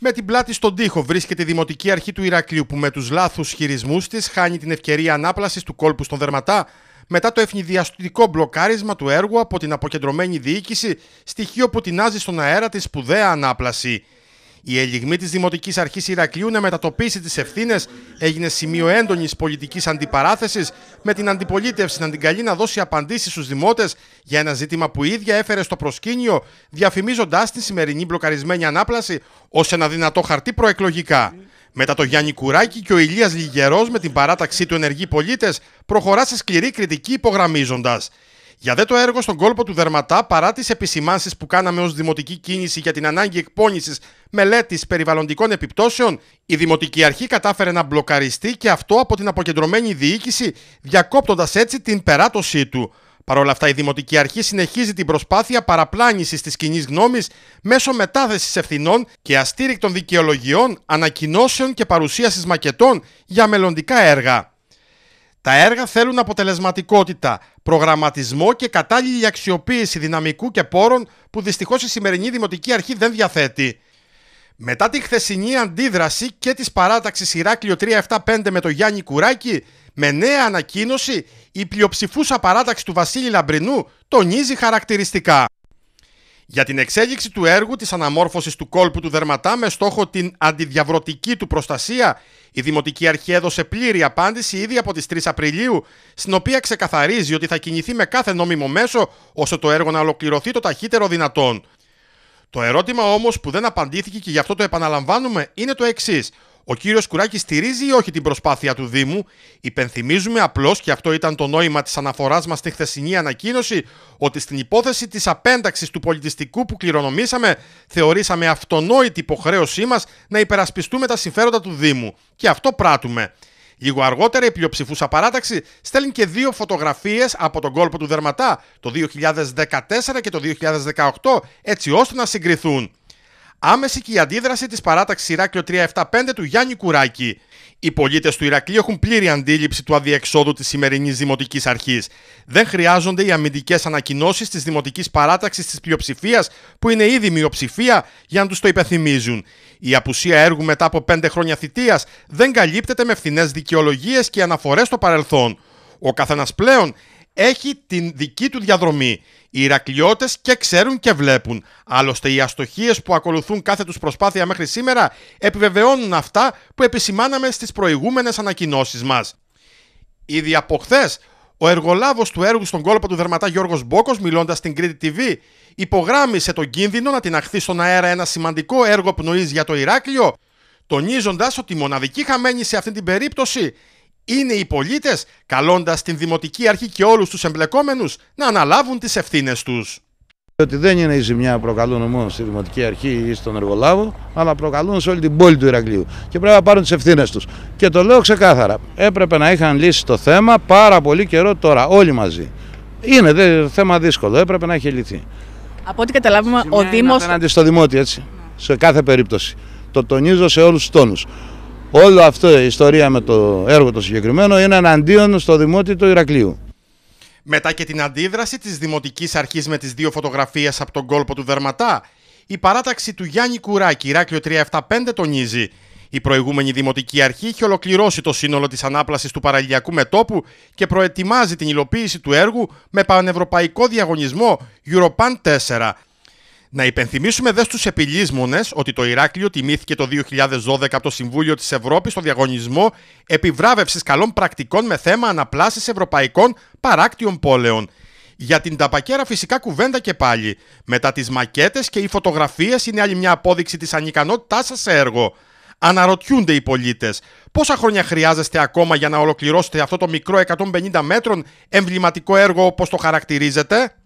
Με την πλάτη στον τοίχο βρίσκεται η Δημοτική Αρχή του Ηρακλείου που με τους λάθους χειρισμούς της χάνει την ευκαιρία ανάπλασης του κόλπου στον δερματά μετά το ευνηδιαστικό μπλοκάρισμα του έργου από την αποκεντρωμένη διοίκηση, στοιχείο που τεινάζει στον αέρα τη σπουδαία ανάπλαση. Η ελιγμή της Δημοτικής Αρχής Ηρακλείου να μετατοπίσει τις ευθύνες έγινε σημείο έντονης πολιτικής αντιπαράθεσης, με την αντιπολίτευση να την καλεί να δώσει απαντήσεις στους δημότες για ένα ζήτημα που η ίδια έφερε στο προσκήνιο, διαφημίζοντάς την σημερινή μπλοκαρισμένη ανάπλαση ως ένα δυνατό χαρτί προεκλογικά. Μετά το Γιάννη Κουράκη και ο Ηλίας Λιγερός με την παράταξή του ενεργοί πολίτες προχωρά σε σκληρή κριτική υπογραμμίζοντας. Για δε το έργο στον κόλπο του Δερματά, παρά τις επισημάνσεις που κάναμε ως δημοτική κίνηση για την ανάγκη εκπώνηση μελέτης περιβαλλοντικών επιπτώσεων, η Δημοτική Αρχή κατάφερε να μπλοκαριστεί και αυτό από την αποκεντρωμένη διοίκηση, διακόπτοντας έτσι την περάτωσή του. Παρ' όλα αυτά, η Δημοτική Αρχή συνεχίζει την προσπάθεια παραπλάνησης της κοινής γνώμης μέσω μετάθεσης ευθυνών και αστήρικτων δικαιολογιών, ανακοινώσεων και παρουσίασης μακετών για μελλοντικά έργα. Τα έργα θέλουν αποτελεσματικότητα, προγραμματισμό και κατάλληλη αξιοποίηση δυναμικού και πόρων που δυστυχώς η σημερινή Δημοτική Αρχή δεν διαθέτει. Μετά τη χθεσινή αντίδραση και της παράταξης Ηράκλειο 375 με το Γιάννη Κουράκη, με νέα ανακοίνωση η πλειοψηφούσα παράταξη του Βασίλη Λαμπρινού τονίζει χαρακτηριστικά για την εξέλιξη του έργου της αναμόρφωσης του κόλπου του Δερματά με στόχο την αντιδιαβρωτική του προστασία, η Δημοτική Αρχή έδωσε πλήρη απάντηση ήδη από τις 3 Απριλίου, στην οποία ξεκαθαρίζει ότι θα κινηθεί με κάθε νόμιμο μέσο ώστε το έργο να ολοκληρωθεί το ταχύτερο δυνατόν. Το ερώτημα όμως που δεν απαντήθηκε και γι' αυτό το επαναλαμβάνουμε είναι το εξής. Ο κύριος Κουράκης στηρίζει ή όχι την προσπάθεια του Δήμου. Υπενθυμίζουμε απλώς, και αυτό ήταν το νόημα της αναφοράς μας στη χθεσινή ανακοίνωση, ότι στην υπόθεση της απένταξης του πολιτιστικού που κληρονομήσαμε, θεωρήσαμε αυτονόητη υποχρέωσή μας να υπερασπιστούμε τα συμφέροντα του Δήμου. Και αυτό πράττουμε. Λίγο αργότερα η πλειοψηφούσα παράταξη στέλνει και δύο φωτογραφίες από τον κόλπο του Δερματά το 2014 και το 2018 έτσι ώστε να συγκριθούν. Άμεση και η αντίδραση της παράταξης Ηράκλειο 375 του Γιάννη Κουράκη. Οι πολίτες του Ηρακλείου έχουν πλήρη αντίληψη του αδιεξόδου της σημερινής Δημοτικής Αρχής. Δεν χρειάζονται οι αμυντικές ανακοινώσεις της Δημοτικής Παράταξης της πλειοψηφίας, που είναι ήδη μειοψηφία, για να τους το υπενθυμίζουν. Η απουσία έργου μετά από πέντε χρόνια θητείας δεν καλύπτεται με φθηνές δικαιολογίες και αναφορές στο παρελθόν. Ο καθένας πλέον έχει την δική του διαδρομή. Οι Ηρακλειώτες και ξέρουν και βλέπουν. Άλλωστε οι αστοχίες που ακολουθούν κάθε τους προσπάθεια μέχρι σήμερα επιβεβαιώνουν αυτά που επισημάναμε στις προηγούμενες ανακοινώσεις μας. Ήδη από χθες, ο εργολάβος του έργου στον κόλπο του Δερματά Γιώργος Μποκο, μιλώντας στην Κρήτη TV υπογράμμισε τον κίνδυνο να την αχθεί στον αέρα ένα σημαντικό έργο πνοής για το Ηράκλειο τονίζοντας ότι η μοναδική χαμένη σε αυτή την περίπτωση είναι οι πολίτες, καλώντας την Δημοτική Αρχή και όλους τους εμπλεκόμενους να αναλάβουν τις ευθύνες τους. Ότι δεν είναι η ζημιά που προκαλούν μόνο στη Δημοτική Αρχή ή στον εργολάβο, αλλά προκαλούν σε όλη την πόλη του Ηρακλείου. Και πρέπει να πάρουν τις ευθύνες τους. Και το λέω ξεκάθαρα. Έπρεπε να είχαν λύσει το θέμα πάρα πολύ καιρό τώρα, όλοι μαζί. Είναι δε, θέμα δύσκολο. Έπρεπε να έχει λυθεί. Από ό,τι καταλάβουμε, ο Δήμος. Απέναντι στο Δημότη, έτσι. Σε κάθε περίπτωση. Το τονίζω σε όλους τους τόνους όλο αυτό η ιστορία με το έργο το συγκεκριμένο είναι εναντίον στο Δημότη του Ηρακλείου. Μετά και την αντίδραση της Δημοτικής Αρχής με τις δύο φωτογραφίες από τον κόλπο του Δερματά, η παράταξη του Γιάννη Κουράκη, Ηράκλειο 375, τονίζει. Η προηγούμενη Δημοτική Αρχή έχει ολοκληρώσει το σύνολο της ανάπλασης του παραλιακού μετόπου και προετοιμάζει την υλοποίηση του έργου με πανευρωπαϊκό διαγωνισμό Europan 4. Να υπενθυμίσουμε δες στου επιλύσμονες ότι το Ηράκλειο τιμήθηκε το 2012 από το Συμβούλιο της Ευρώπης στο διαγωνισμό επιβράβευσης καλών πρακτικών με θέμα αναπλάσης ευρωπαϊκών παράκτιων πόλεων. Για την ταπακέρα φυσικά κουβέντα και πάλι. Μετά τις μακέτες και οι φωτογραφίες είναι άλλη μια απόδειξη της ανικανότητάς σας σε έργο. Αναρωτιούνται οι πολίτες. Πόσα χρόνια χρειάζεστε ακόμα για να ολοκληρώσετε αυτό το μικρό 150 μέτρων εμβληματικό έργο όπως το χαρακτηρίζετε.